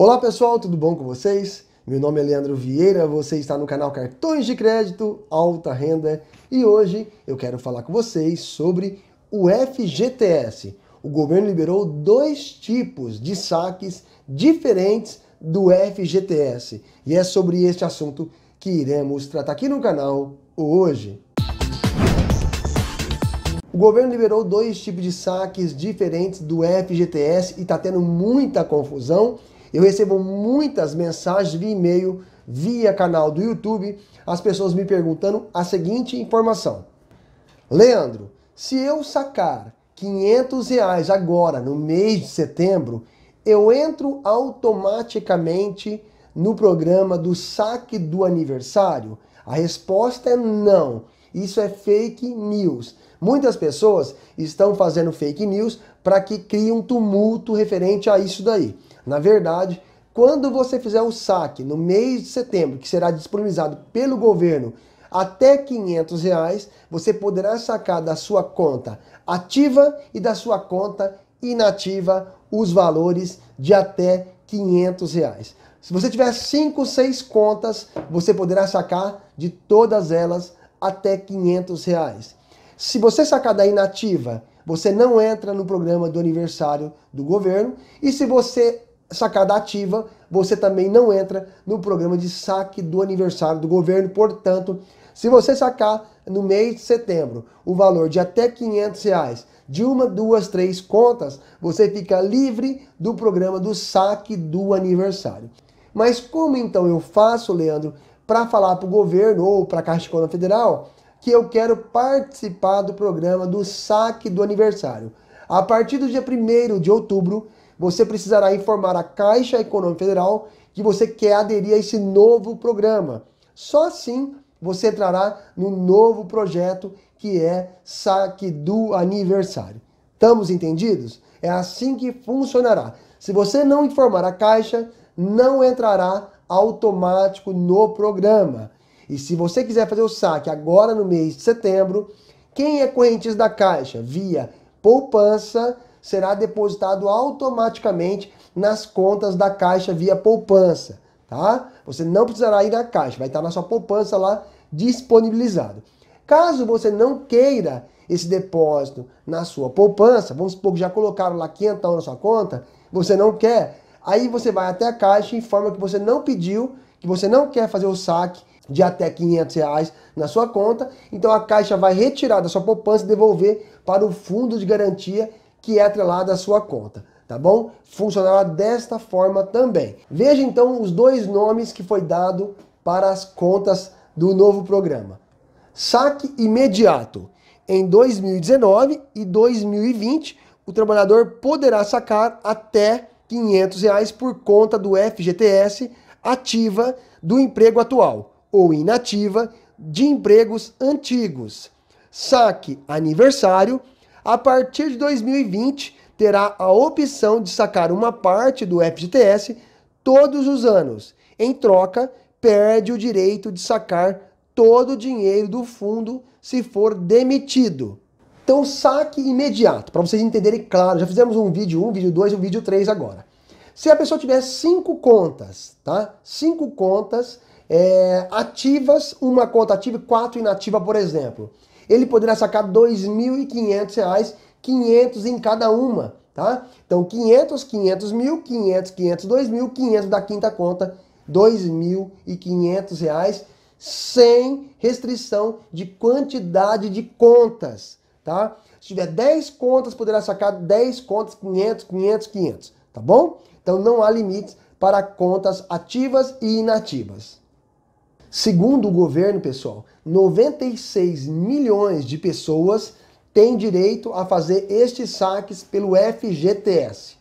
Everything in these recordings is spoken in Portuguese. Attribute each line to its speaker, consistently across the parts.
Speaker 1: Olá pessoal, tudo bom com vocês? Meu nome é Leandro Vieira, você está no canal Cartões de Crédito Alta Renda e hoje eu quero falar com vocês sobre o FGTS. O governo liberou dois tipos de saques diferentes do FGTS e é sobre este assunto que iremos tratar aqui no canal hoje. O governo liberou dois tipos de saques diferentes do FGTS e está tendo muita confusão eu recebo muitas mensagens via e-mail, via canal do YouTube, as pessoas me perguntando a seguinte informação: Leandro, se eu sacar 500 reais agora no mês de setembro, eu entro automaticamente no programa do saque do aniversário? A resposta é não. Isso é fake news. Muitas pessoas estão fazendo fake news para que crie um tumulto referente a isso daí. Na verdade, quando você fizer o saque no mês de setembro, que será disponibilizado pelo governo até R$ 500, reais, você poderá sacar da sua conta ativa e da sua conta inativa os valores de até R$ 500. Reais. Se você tiver 5, 6 contas, você poderá sacar de todas elas até R$ 500. Reais. Se você sacar da inativa, você não entra no programa do aniversário do governo. E se você sacada ativa, você também não entra no programa de saque do aniversário do governo. Portanto, se você sacar no mês de setembro o valor de até 500 reais de uma, duas, três contas, você fica livre do programa do saque do aniversário. Mas como então eu faço, Leandro, para falar para o governo ou para a Caixa Econômica Federal que eu quero participar do programa do saque do aniversário? A partir do dia 1 de outubro, você precisará informar a Caixa Econômica Federal que você quer aderir a esse novo programa. Só assim você entrará no novo projeto que é saque do aniversário. Estamos entendidos? É assim que funcionará. Se você não informar a Caixa, não entrará automático no programa. E se você quiser fazer o saque agora no mês de setembro, quem é correntista da Caixa via poupança será depositado automaticamente nas contas da Caixa via poupança, tá? Você não precisará ir na Caixa, vai estar na sua poupança lá disponibilizado. Caso você não queira esse depósito na sua poupança, vamos supor que já colocaram lá 500 na sua conta, você não quer, aí você vai até a Caixa e informa que você não pediu, que você não quer fazer o saque de até 500 reais na sua conta, então a Caixa vai retirar da sua poupança e devolver para o fundo de garantia que é atrelada à sua conta tá bom? Funcionará desta forma também. Veja então os dois nomes que foi dado para as contas do novo programa. Saque imediato. Em 2019 e 2020, o trabalhador poderá sacar até R$ 500 reais por conta do FGTS ativa do emprego atual ou inativa de empregos antigos. Saque aniversário a partir de 2020 terá a opção de sacar uma parte do FGTS todos os anos. Em troca, perde o direito de sacar todo o dinheiro do fundo se for demitido. Então, saque imediato, para vocês entenderem claro. Já fizemos um vídeo 1, um vídeo 2 e um vídeo 3 agora. Se a pessoa tiver cinco contas, tá? Cinco contas é, ativas, uma conta ativa e quatro inativa, por exemplo ele poderá sacar R$ 2.500, 500 em cada uma, tá? Então 500, 500 mil, 500, 500, 2 500 da quinta conta, R$ 2.500, sem restrição de quantidade de contas, tá? Se tiver 10 contas, poderá sacar 10 contas, 500, 500, 500, tá bom? Então não há limites para contas ativas e inativas. Segundo o governo, pessoal, 96 milhões de pessoas têm direito a fazer estes saques pelo FGTS.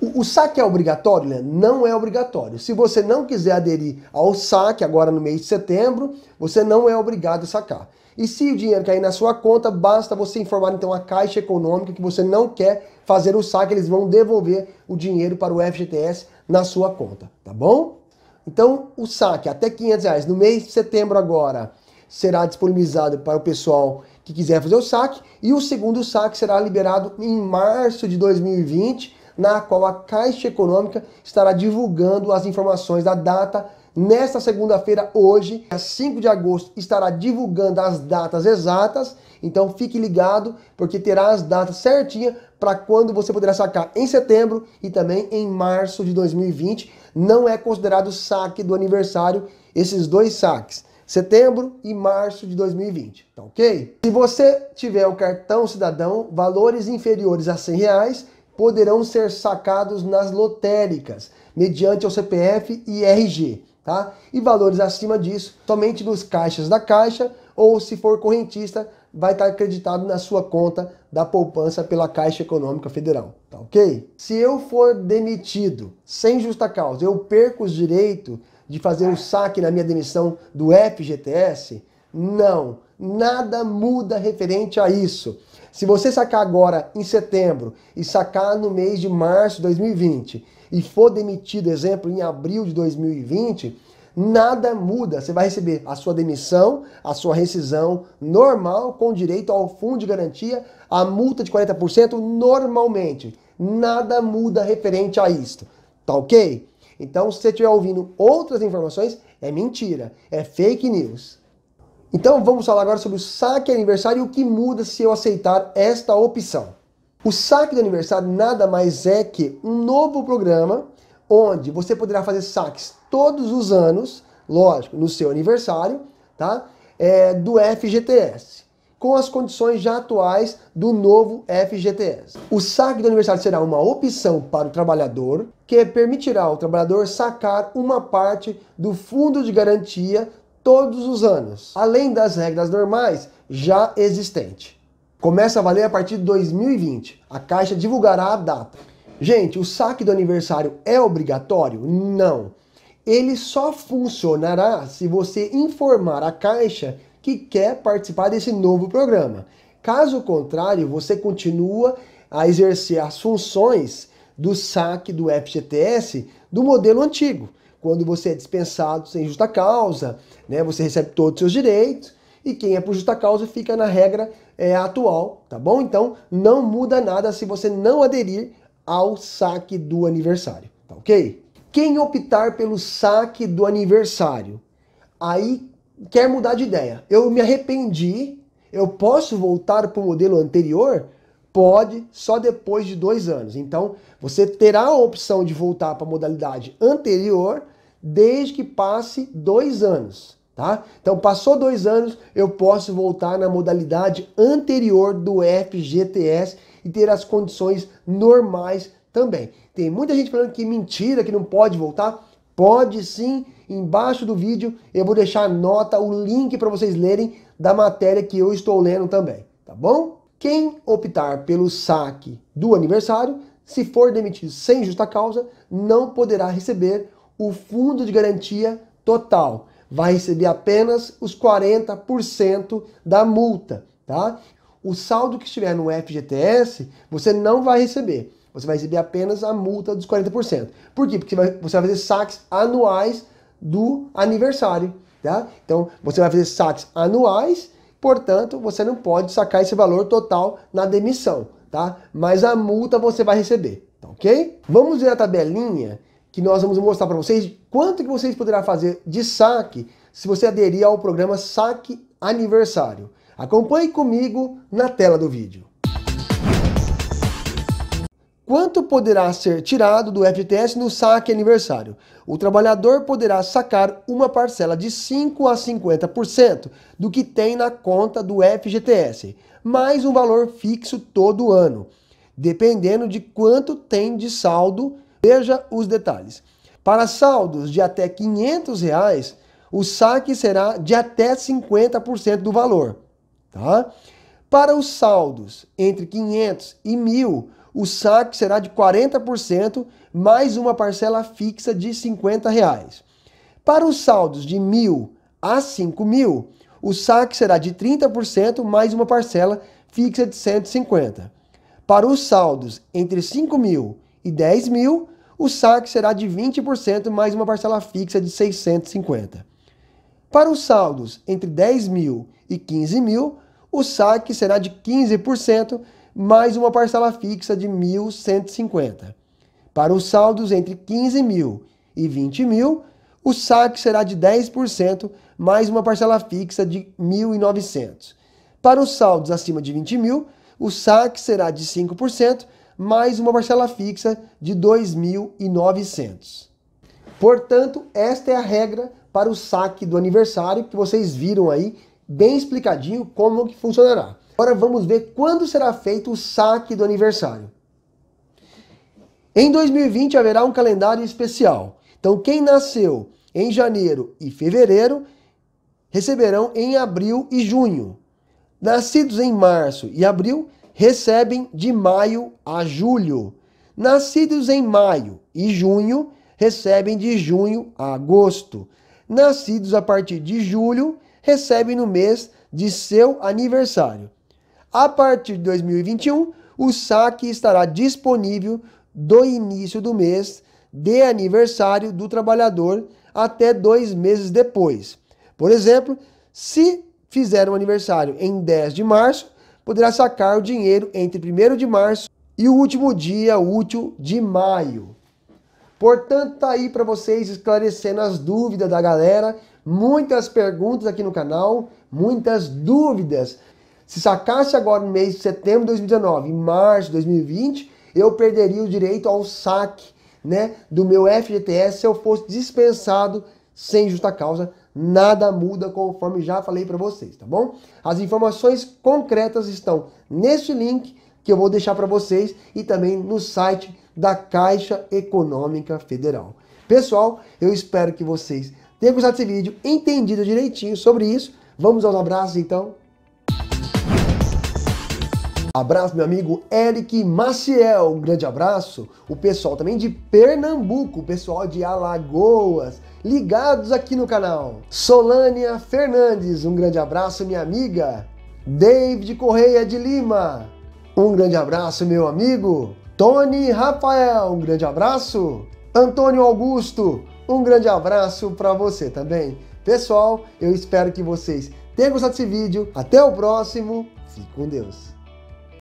Speaker 1: O, o saque é obrigatório? Né? Não é obrigatório. Se você não quiser aderir ao saque agora no mês de setembro, você não é obrigado a sacar. E se o dinheiro cair na sua conta, basta você informar então a Caixa Econômica que você não quer fazer o saque, eles vão devolver o dinheiro para o FGTS na sua conta, tá bom? Então, o saque até 500 reais no mês de setembro agora será disponibilizado para o pessoal que quiser fazer o saque e o segundo saque será liberado em março de 2020, na qual a Caixa Econômica estará divulgando as informações da data Nesta segunda-feira, hoje, a 5 de agosto, estará divulgando as datas exatas. Então fique ligado, porque terá as datas certinhas para quando você poderá sacar em setembro e também em março de 2020 não é considerado saque do aniversário esses dois saques, setembro e março de 2020, tá ok? Se você tiver o cartão cidadão, valores inferiores a 100 reais poderão ser sacados nas lotéricas, mediante o CPF e RG, tá? E valores acima disso, somente nos caixas da Caixa ou se for correntista vai estar acreditado na sua conta da poupança pela Caixa Econômica Federal, tá ok? Se eu for demitido sem justa causa, eu perco os direitos de fazer o saque na minha demissão do FGTS? Não, nada muda referente a isso. Se você sacar agora em setembro e sacar no mês de março de 2020 e for demitido, exemplo, em abril de 2020, nada muda. Você vai receber a sua demissão, a sua rescisão normal, com direito ao fundo de garantia, a multa de 40% normalmente. Nada muda referente a isto. Tá ok? Então, se você estiver ouvindo outras informações, é mentira, é fake news. Então, vamos falar agora sobre o saque aniversário e o que muda se eu aceitar esta opção. O saque de aniversário nada mais é que um novo programa onde você poderá fazer saques todos os anos, lógico, no seu aniversário, tá? É, do FGTS, com as condições já atuais do novo FGTS. O saque do aniversário será uma opção para o trabalhador, que permitirá ao trabalhador sacar uma parte do fundo de garantia todos os anos, além das regras normais já existentes. Começa a valer a partir de 2020. A Caixa divulgará a data. Gente, o saque do aniversário é obrigatório? Não. Ele só funcionará se você informar a Caixa que quer participar desse novo programa. Caso contrário, você continua a exercer as funções do saque do FGTS do modelo antigo, quando você é dispensado sem justa causa, né? Você recebe todos os seus direitos e quem é por justa causa fica na regra é, atual, tá bom? Então não muda nada se você não aderir ao saque do aniversário, tá ok? Quem optar pelo saque do aniversário, aí quer mudar de ideia. Eu me arrependi, eu posso voltar para o modelo anterior? Pode, só depois de dois anos. Então, você terá a opção de voltar para a modalidade anterior desde que passe dois anos. Tá? Então, passou dois anos, eu posso voltar na modalidade anterior do FGTS e ter as condições normais também. Tem muita gente falando que mentira, que não pode voltar. Pode sim, embaixo do vídeo eu vou deixar a nota, o link para vocês lerem da matéria que eu estou lendo também, tá bom? Quem optar pelo saque do aniversário, se for demitido sem justa causa, não poderá receber o fundo de garantia total vai receber apenas os 40% da multa, tá? O saldo que estiver no FGTS, você não vai receber. Você vai receber apenas a multa dos 40%. Por quê? Porque você vai fazer saques anuais do aniversário, tá? Então, você vai fazer saques anuais, portanto, você não pode sacar esse valor total na demissão, tá? Mas a multa você vai receber, tá ok? Vamos ver a tabelinha que nós vamos mostrar para vocês quanto que vocês poderá fazer de saque se você aderir ao programa Saque Aniversário. Acompanhe comigo na tela do vídeo. Quanto poderá ser tirado do FGTS no saque aniversário? O trabalhador poderá sacar uma parcela de 5 a 50% do que tem na conta do FGTS, mais um valor fixo todo ano, dependendo de quanto tem de saldo Veja os detalhes. Para saldos de até 500, reais, o saque será de até 50% do valor. Tá? Para os saldos entre 500 e 1.000, o saque será de 40% mais uma parcela fixa de 50 reais. Para os saldos de 1.000 a 5.000, o saque será de 30% mais uma parcela fixa de 150. Para os saldos entre 5.000 e 10.000, o saque será de 20% mais uma parcela fixa de 650. Para os saldos entre 10 mil e 15 mil, o saque será de 15% mais uma parcela fixa de 1.150. Para os saldos entre 15 mil e 20 mil, o saque será de 10% mais uma parcela fixa de 1.900. Para os saldos acima de 20 mil, o saque será de 5% mais uma parcela fixa de 2.900. Portanto, esta é a regra para o saque do aniversário que vocês viram aí, bem explicadinho como que funcionará. Agora vamos ver quando será feito o saque do aniversário. Em 2020 haverá um calendário especial. Então, quem nasceu em janeiro e fevereiro receberão em abril e junho. Nascidos em março e abril recebem de maio a julho. Nascidos em maio e junho recebem de junho a agosto. Nascidos a partir de julho recebem no mês de seu aniversário. A partir de 2021, o saque estará disponível do início do mês de aniversário do trabalhador até dois meses depois. Por exemplo, se fizer um aniversário em 10 de março, poderá sacar o dinheiro entre 1 de março e o último dia útil de maio. Portanto, tá aí para vocês esclarecendo as dúvidas da galera, muitas perguntas aqui no canal, muitas dúvidas. Se sacasse agora no mês de setembro de 2019 março de 2020, eu perderia o direito ao saque, né, do meu FGTS se eu fosse dispensado sem justa causa nada muda conforme já falei para vocês, tá bom? As informações concretas estão nesse link que eu vou deixar para vocês e também no site da Caixa Econômica Federal. Pessoal, eu espero que vocês tenham gostado desse vídeo, entendido direitinho sobre isso. Vamos aos abraços então. Abraço, meu amigo Eric Maciel. Um grande abraço. O pessoal também de Pernambuco, o pessoal de Alagoas, ligados aqui no canal. Solânia Fernandes, um grande abraço, minha amiga. David Correia de Lima, um grande abraço, meu amigo. Tony Rafael, um grande abraço. Antônio Augusto, um grande abraço para você também. Pessoal, eu espero que vocês tenham gostado desse vídeo. Até o próximo. Fique com Deus.